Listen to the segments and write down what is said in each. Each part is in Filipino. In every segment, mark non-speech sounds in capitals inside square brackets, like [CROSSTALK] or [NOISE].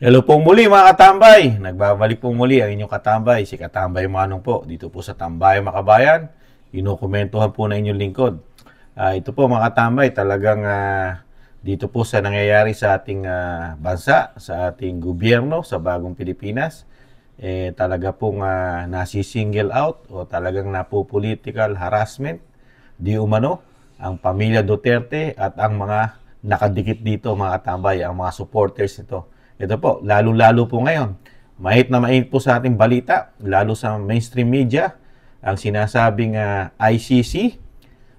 Hello po muli mga katambay. Nagbabalik po muli ang inyong katambay, si Katambay Manong po, dito po sa Tambay Makabayan. Inokomentuhan po na inyong lingkod. Uh, ito po mga katambay, talagang uh, dito po sa nangyayari sa ating uh, bansa, sa ating gobyerno, sa bagong Pilipinas, eh, talaga pong uh, nasi-single out o talagang napo-political harassment, di umano, ang pamilya Duterte at ang mga nakadikit dito mga katambay, ang mga supporters nito ito po, lalo-lalo po ngayon. Mahit na mahit po sa ating balita, lalo sa mainstream media, ang sinasabing uh, ah, ICC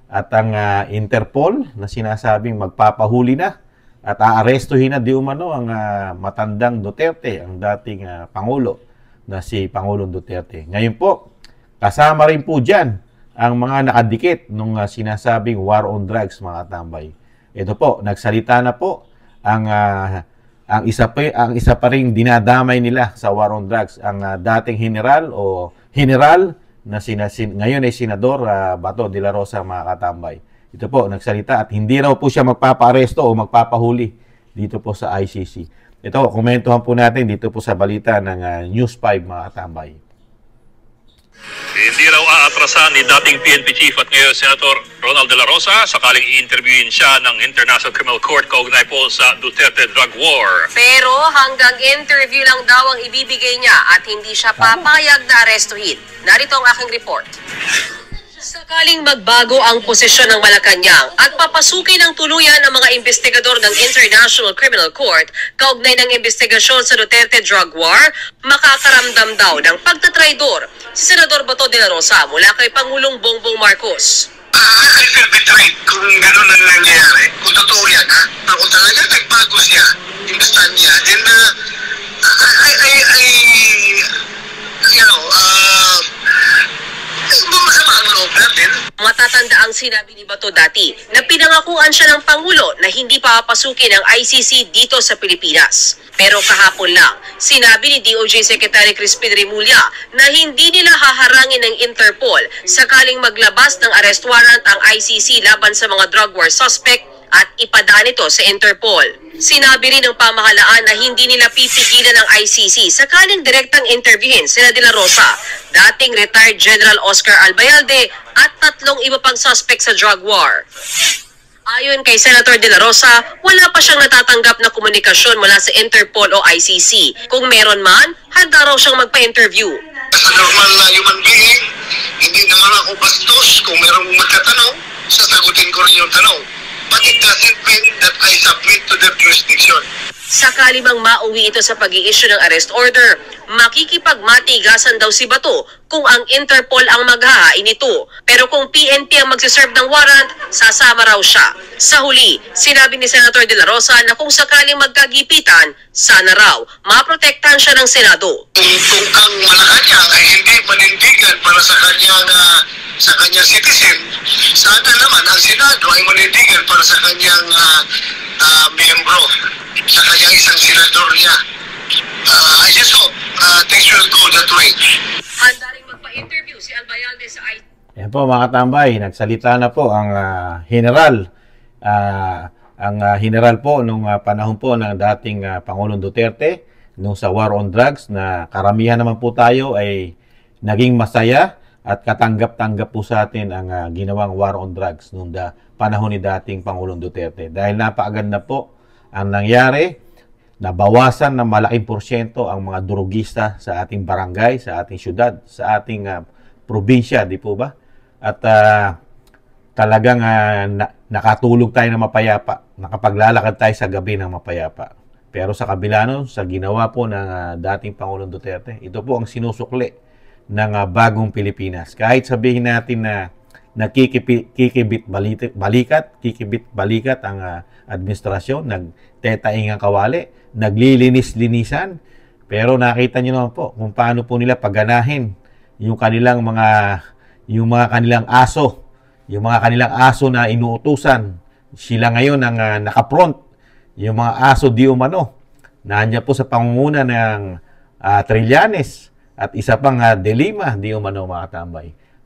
at ang uh, Interpol na sinasabing magpapahuli na at aarestuhin na di umano ang uh, matandang Duterte, ang dating uh, Pangulo na si Pangulong Duterte. Ngayon po, kasama rin po dyan ang mga nakadikit nung uh, sinasabing war on drugs mga tambay. Ito po, nagsalita na po ang uh, ang isa pa ang isa pa ring dinadamay nila sa war on drugs ang uh, dating general o general na sina, sin, ngayon ay senador uh, Bato de la Rosa mga katambay. Ito po nagsalita at hindi raw po siya magpapaaresto o magpapahuli dito po sa ICC. Ito, komentuhan po natin dito po sa balita ng uh, News 5 mga katambay. Hindi raw aatrasan ni dating PNP Chief at ngayon Senator Ronald De La Rosa sakaling i-interviewin siya ng International Criminal Court kaugnay po sa Duterte drug war. Pero hanggang interview lang daw ang ibibigay niya at hindi siya papayag na arestuhin. Narito ang aking report. Sakaling magbago ang posisyon ng Malacanang at papasukin ng tuluyan ang mga investigador ng International Criminal Court kaugnay ng investigasyon sa Duterte drug war, makakaramdam daw ng pagtatraidor si Senador Bato de la Rosa mula kay Pangulong Bongbong Marcos. I feel betrayed. sinabi ni Bato dati na pinangakuan siya ng Pangulo na hindi papasukin ang ICC dito sa Pilipinas. Pero kahapon lang, sinabi ni DOJ Secretary Crispin Rimulya na hindi nila haharangin ng Interpol sakaling maglabas ng arrest warrant ang ICC laban sa mga drug war suspect at ipadaan ito sa Interpol. Sinabi rin ng pamahalaan na hindi nila pipigilan ng ICC sakaling direktang interviewin sina Dela Rosa, dating retired General Oscar Albayalde at tatlong iba pang suspect sa drug war. Ayon kay Senator Dela Rosa, wala pa siyang natatanggap na komunikasyon mula sa Interpol o ICC. Kung meron man, handa raw siyang magpa-interview. As normal na human being, hindi naman ako bastos kung merong i-submit to their jurisdiction. Sakali bang mauwi ito sa pag issue ng arrest order, makikipagmatigasan daw si Bato kung ang Interpol ang maghahain ito. Pero kung PNP ang magsiserve ng warrant, sasama raw siya. Sa huli, sinabi ni Senator De La Rosa na kung sakaling magkagipitan, sana raw maprotektahan siya ng Senado. Kung ang Malacanang ay hindi panindigan para sa kanyang uh, sa kanyang citizen, sana naman ang Senado ay manindigan para sa kanyang uh, uh, miyembro sa kaya isang senador niya. Uh, I just hope uh, things will go that way. Handa magpa-interview si Albayalde sa IT. Yan po mga tambay, nagsalita na po ang uh, general. Uh, ang uh, general po nung uh, panahon po ng dating uh, Pangulong Duterte nung sa war on drugs na karamihan naman po tayo ay naging masaya at katanggap-tanggap po sa atin ang uh, ginawang war on drugs noong da, panahon ni dating Pangulong Duterte. Dahil napaaganda po ang nangyari, nabawasan ng malaking porsyento ang mga durugista sa ating barangay, sa ating syudad, sa ating uh, probinsya, di po ba? At uh, talagang uh, na, nakatulog tayo ng mapayapa, nakapaglalakad tayo sa gabi ng mapayapa. Pero sa kabila nun, sa ginawa po ng uh, dating Pangulong Duterte, ito po ang sinusukli ng uh, bagong Pilipinas. Kahit sabihin natin na nakikibit balikat, kikibit balikat ang uh, administrasyon, nagtetaing ang kawali, naglilinis-linisan, pero nakita niyo naman po kung paano po nila pagganahin yung kanilang mga yung mga kanilang aso, yung mga kanilang aso na inuutusan. Sila ngayon ang uh, ah, nakapront yung mga aso di umano. Nandiyan po sa pangunguna ng uh, Trillanes at isa pang uh, dilema di umano mga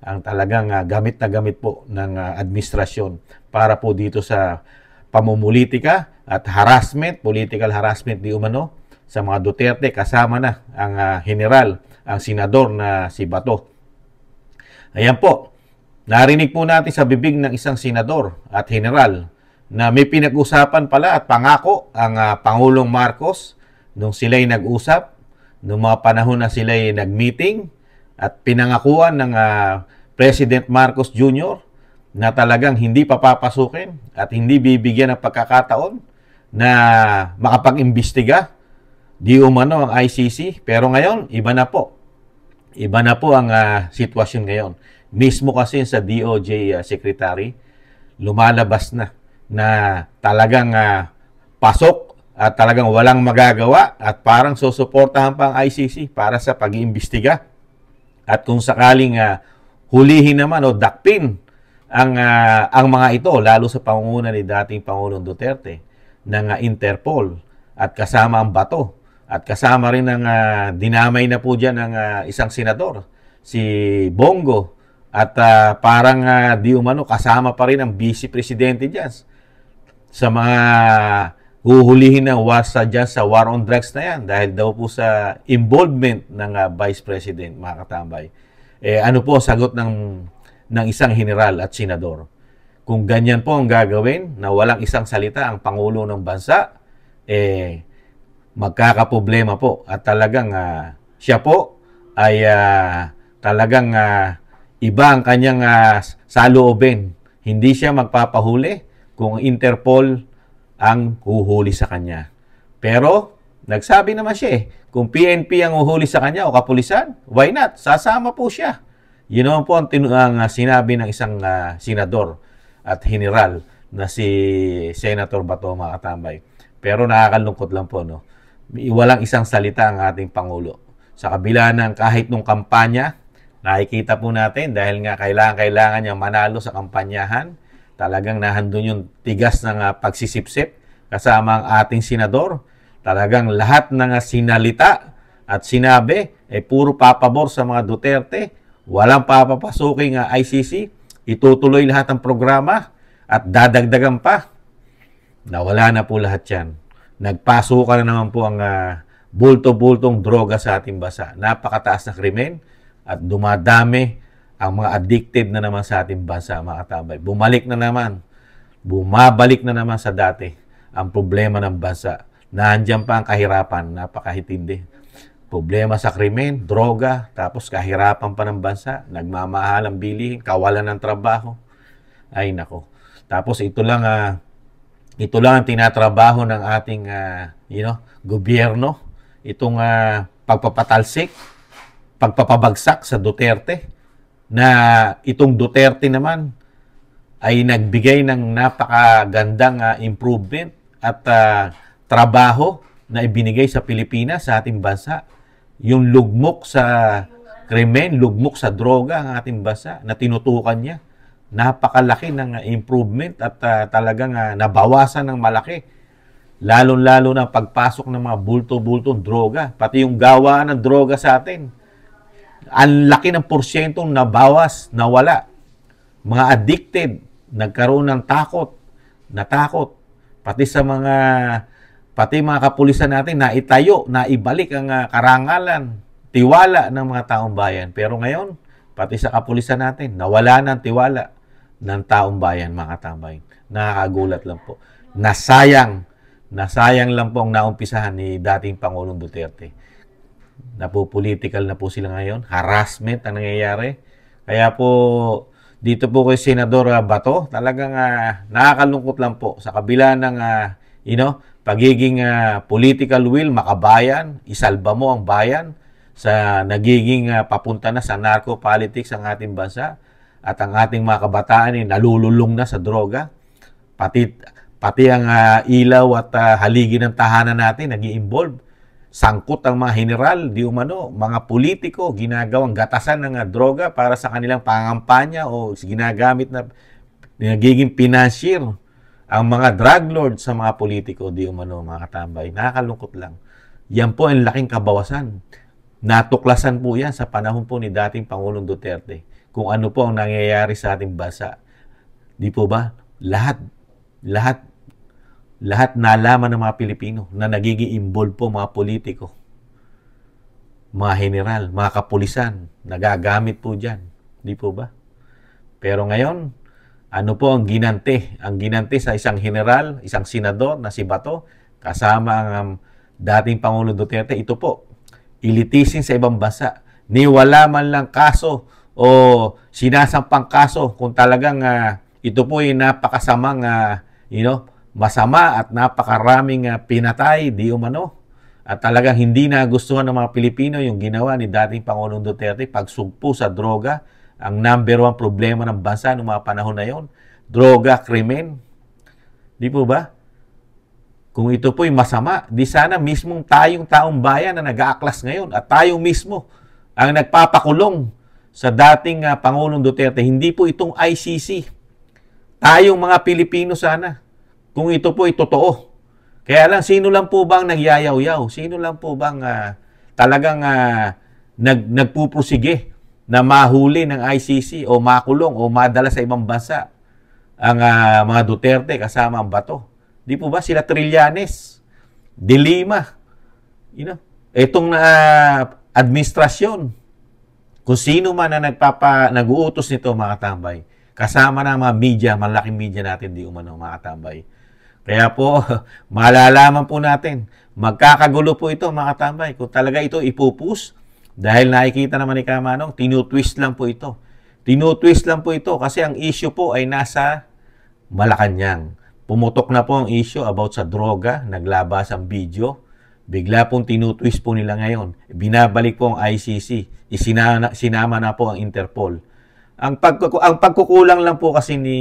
ang talagang uh, gamit na gamit po ng uh, administrasyon para po dito sa pamumulitika at harassment, political harassment di umano sa mga Duterte kasama na ang uh, general, ang senador na si Bato. Ayan po, narinig po natin sa bibig ng isang senador at general na may pinag-usapan pala at pangako ang uh, Pangulong Marcos nung sila'y nag-usap noong mga panahon na sila ay nag-meeting at pinangakuan ng uh, President Marcos Jr. na talagang hindi papapasukin at hindi bibigyan ng pagkakataon na makapag-imbestiga di umano ang ICC. Pero ngayon, iba na po. Iba na po ang uh, sitwasyon ngayon. Mismo kasi sa DOJ uh, ah, Secretary, lumalabas na na talagang uh, pasok at talagang walang magagawa at parang susuportahan pa ang ICC para sa pag-iimbestiga. At kung sakaling uh, hulihin naman o dakpin ang, uh, ang mga ito, lalo sa pangunguna ni dating Pangulong Duterte ng uh, Interpol at kasama ang bato at kasama rin ng uh, dinamay na po dyan ng uh, isang senador, si Bongo. At uh, parang uh, di umano, kasama pa rin ang vice presidente dyan sa mga huhulihin ng WASA dyan sa war on drugs na yan dahil daw po sa involvement ng uh, Vice President, mga katambay. Eh, ano po sagot ng, ng isang general at senador? Kung ganyan po ang gagawin, na walang isang salita ang Pangulo ng bansa, eh, magkakaproblema po. At talagang uh, siya po ay uh, talagang uh, iba ang kanyang uh, saloobin. Hindi siya magpapahuli kung Interpol ang huhuli sa kanya. Pero, nagsabi naman siya eh, kung PNP ang huhuli sa kanya o kapulisan, why not? Sasama po siya. Yun naman po ang, ang uh, sinabi ng isang uh, senador at general na si Senator Bato mga katambay. Pero nakakalungkot lang po, no? Walang isang salita ang ating Pangulo. Sa kabila ng kahit nung kampanya, nakikita po natin dahil nga kailangan-kailangan niya manalo sa kampanyahan, Talagang nahandun yung tigas ng uh, pagsisipsip kasama ang ating senador. Talagang lahat ng uh, sinalita at sinabi ay eh, puro papabor sa mga Duterte. Walang papapasuking uh, ICC. Itutuloy lahat ang programa at dadagdagan pa. Nawala na po lahat yan. Nagpasukan na naman po ang uh, bulto-bultong droga sa ating bansa. Napakataas na krimen at dumadami ang mga addictive na naman sa ating bansa, mga katambay. Bumalik na naman. Bumabalik na naman sa dati ang problema ng bansa. Nandiyan pa ang kahirapan, napakahitindi. Problema sa krimen, droga, tapos kahirapan pa ng bansa, nagmamahal ang bilihin, kawalan ng trabaho. Ay nako. Tapos ito lang uh, ito lang ang tinatrabaho ng ating uh, you know, gobyerno, itong uh, pagpapatalsik, pagpapabagsak sa Duterte na itong Duterte naman ay nagbigay ng napakagandang uh, improvement at uh, trabaho na ibinigay sa Pilipinas, sa ating bansa. Yung lugmok sa krimen, lugmok sa droga ang ating bansa na tinutukan niya. Napakalaki ng ah, improvement at uh, talagang uh, nabawasan ng malaki. Lalo-lalo na pagpasok ng mga bulto-bultong droga, pati yung gawaan ng droga sa atin ang laki ng porsyentong nabawas, nawala. Mga addicted, nagkaroon ng takot, natakot. Pati sa mga pati mga kapulisan natin naitayo, naibalik ang ah, karangalan, tiwala ng mga taong bayan. Pero ngayon, pati sa kapulisan natin, nawala ng tiwala ng taong bayan, mga tambay. bayan. Nakakagulat lang po. Nasayang, nasayang lang po ang naumpisahan ni dating Pangulong Duterte napo na po sila ngayon. Harassment ang nangyayari. Kaya po, dito po kay Senador ah, Bato, talagang uh, nakakalungkot lang po sa kabila ng uh, you know, pagiging uh, political will, makabayan, isalba mo ang bayan sa nagiging uh, papunta na sa narco politics ang ating bansa at ang ating mga kabataan ay nalululong na sa droga. Pati, pati ang uh, ilaw at uh, haligi ng tahanan natin nag involve sangkot ang mga general, di umano, mga politiko, ginagawang gatasan ng ah, droga para sa kanilang pangampanya o ginagamit na nagiging financier ang mga drug lord sa mga politiko, di umano, mga katambay. Nakakalungkot lang. Yan po ang laking kabawasan. Natuklasan po yan sa panahon po ni dating Pangulong Duterte. Kung ano po ang nangyayari sa ating bansa. Di po ba? Lahat, lahat lahat nalaman ng mga Pilipino na nagiging involved po mga politiko, mga general, mga kapulisan, nagagamit po dyan. Di po ba? Pero ngayon, ano po ang ginante? Ang ginante sa isang general, isang senador na si Bato, kasama ang um, dating Pangulo Duterte, ito po, ilitisin sa ibang bansa. Niwala man lang kaso o sinasampang kaso kung talagang uh, ito po ay napakasamang uh, you know, masama at napakaraming ah, pinatay, di umano. At talagang hindi nagustuhan ng mga Pilipino yung ginawa ni dating Pangulong Duterte pagsugpo sa droga, ang number one problema ng bansa noong mga panahon na yon. Droga, krimen. Di po ba? Kung ito po'y masama, di sana mismong tayong taong bayan na nag-aaklas ngayon at tayo mismo ang nagpapakulong sa dating uh, Pangulong Duterte. Hindi po itong ICC. Tayong mga Pilipino sana kung ito po ay totoo. Kaya lang, sino lang po bang nagyayaw-yaw? Sino lang po bang uh, talagang uh, nag, nagpuprosige na mahuli ng ICC o makulong o madala sa ibang bansa ang uh, mga Duterte kasama ang bato? Di po ba sila Trillanes, De you know, itong uh, administrasyon, kung sino man na nagpapa, nag-uutos nito mga tambay, kasama na mga media, malaking media natin di umano mga tambay, kaya po, [LAUGHS] malalaman po natin, magkakagulo po ito mga tambay. Kung talaga ito ipupus, dahil nakikita naman ni Kamanong, tinutwist lang po ito. Tinutwist lang po ito kasi ang issue po ay nasa Malacanang. Pumutok na po ang issue about sa droga, naglabas ang video. Bigla pong tinutwist po nila ngayon. Binabalik po ang ICC. Isinama, sinama na po ang Interpol. Ang, pag, ang pagkukulang lang po kasi ni,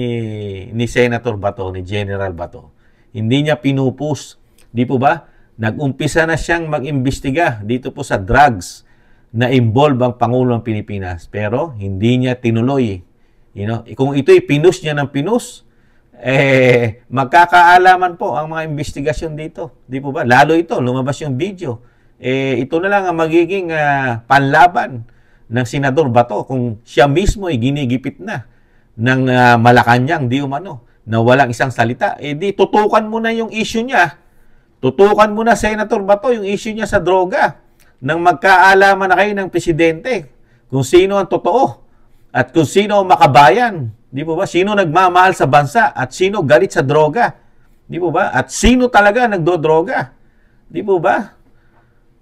ni Senator Bato, ni General Bato, hindi niya pinupus. Di po ba? Nagumpisa na siyang mag-imbestiga dito po sa drugs na involve ang Pangulo ng Pilipinas. Pero hindi niya tinuloy. You know, kung ito'y pinus niya ng pinus, eh, magkakaalaman po ang mga investigasyon dito. Di po ba? Lalo ito, lumabas yung video. Eh, ito na lang ang magiging uh, panlaban ng Senador Bato kung siya mismo ay ginigipit na ng uh, Malacanang di umano na walang isang salita, eh di tutukan mo na yung issue niya. Tutukan mo na, Senator Bato, yung issue niya sa droga nang magkaalaman na kayo ng presidente kung sino ang totoo at kung sino ang makabayan. Di po ba? Sino nagmamahal sa bansa at sino galit sa droga. Di po ba? At sino talaga nagdodroga. Di po ba?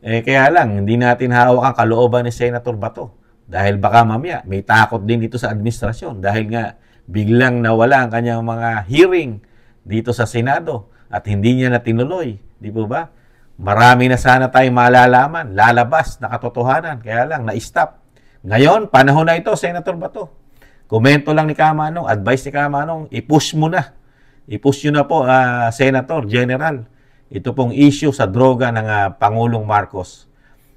Eh kaya lang, hindi natin hawak ang kalooban ni Senator Bato. Dahil baka mamaya, may takot din ito sa administrasyon. Dahil nga, biglang nawala ang kanyang mga hearing dito sa Senado at hindi niya na tinuloy. Di po ba? Marami na sana tayong malalaman, lalabas na katotohanan. Kaya lang, na-stop. Ngayon, panahon na ito, Senator Bato. Komento lang ni Kamanong, advice ni Kamanong, i-push mo na. I-push nyo na po, uh, Senator, General. Ito pong issue sa droga ng uh, Pangulong Marcos.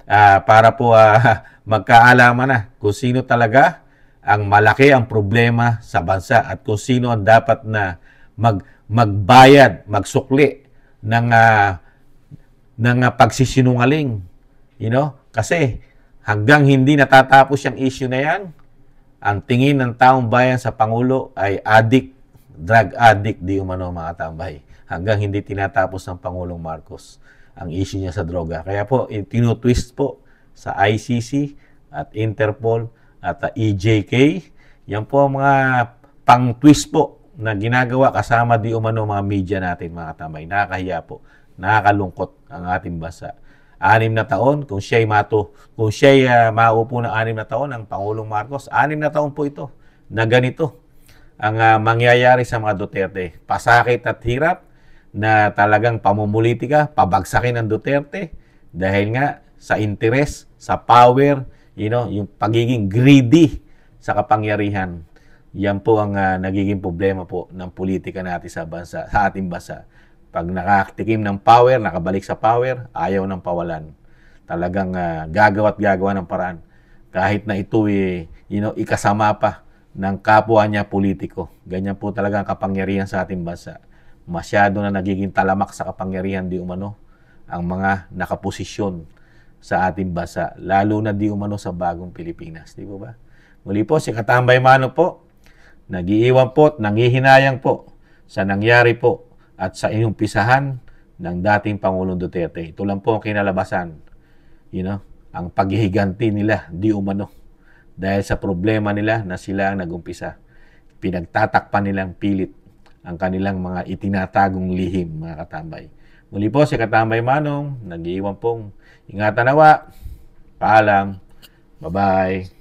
Uh, para po uh, [LAUGHS] magkaalaman na kung sino talaga ang malaki ang problema sa bansa at kung sino ang dapat na mag magbayad, magsukli ng uh, ng uh, pagsisinungaling, you know? Kasi hanggang hindi natatapos yung issue na 'yan, ang tingin ng taong bayan sa pangulo ay addict, drug addict di umano mga tambay. Hanggang hindi tinatapos ng Pangulong Marcos ang issue niya sa droga. Kaya po, eh, tinutwist po sa ICC at Interpol at uh, ah, EJK. Yan po ang mga pang-twist po na ginagawa kasama di umano mga media natin mga katamay. Nakakahiya po. Nakakalungkot ang ating bansa. Anim na taon, kung siya'y mato, kung siya'y uh, ah, maupo ng anim na taon, ang Pangulong Marcos, anim na taon po ito na ganito ang uh, mangyayari sa mga Duterte. Pasakit at hirap na talagang pamumulitika, pabagsakin ang Duterte dahil nga sa interes, sa power, you know, yung pagiging greedy sa kapangyarihan. Yan po ang uh, nagiging problema po ng politika natin sa bansa, sa ating bansa. Pag nakatikim ng power, nakabalik sa power, ayaw ng pawalan. Talagang uh, gagawa at gagawa ng paraan. Kahit na ito eh, you know, ikasama pa ng kapwa niya politiko. Ganyan po talaga ang kapangyarihan sa ating bansa. Masyado na nagiging talamak sa kapangyarihan di umano ang mga nakaposisyon sa ating bansa, lalo na di umano sa bagong Pilipinas, di ba? Muli po, si Katambay Mano po, nagiiwan po at nangihinayang po sa nangyari po at sa inumpisahan ng dating Pangulong Duterte. Ito lang po ang kinalabasan, you know, ang paghihiganti nila, di umano, dahil sa problema nila na sila ang nagumpisa. Pinagtatakpan nilang pilit ang kanilang mga itinatagong lihim, mga katambay. Muli po si Katambay Manong, nag-iwan pong ingatan nawa. Paalam. Bye-bye.